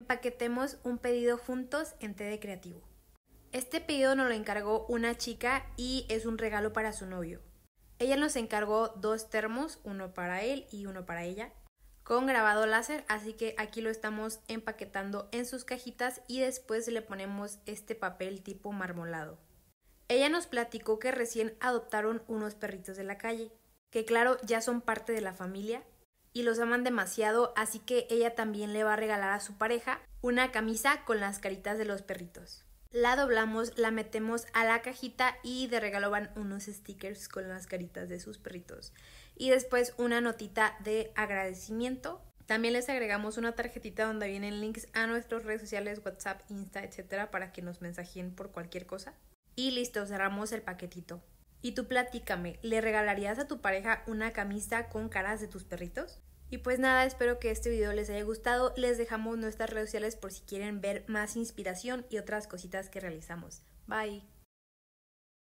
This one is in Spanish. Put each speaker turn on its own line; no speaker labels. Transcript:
Empaquetemos un pedido juntos en TD Creativo. Este pedido nos lo encargó una chica y es un regalo para su novio. Ella nos encargó dos termos, uno para él y uno para ella, con grabado láser, así que aquí lo estamos empaquetando en sus cajitas y después le ponemos este papel tipo marmolado. Ella nos platicó que recién adoptaron unos perritos de la calle, que claro ya son parte de la familia, y los aman demasiado, así que ella también le va a regalar a su pareja una camisa con las caritas de los perritos. La doblamos, la metemos a la cajita y de regalo van unos stickers con las caritas de sus perritos. Y después una notita de agradecimiento. También les agregamos una tarjetita donde vienen links a nuestras redes sociales, WhatsApp, Insta, etcétera, para que nos mensajen por cualquier cosa. Y listo, cerramos el paquetito. Y tú platícame, ¿le regalarías a tu pareja una camisa con caras de tus perritos? Y pues nada, espero que este video les haya gustado. Les dejamos nuestras redes sociales por si quieren ver más inspiración y otras cositas que realizamos. Bye.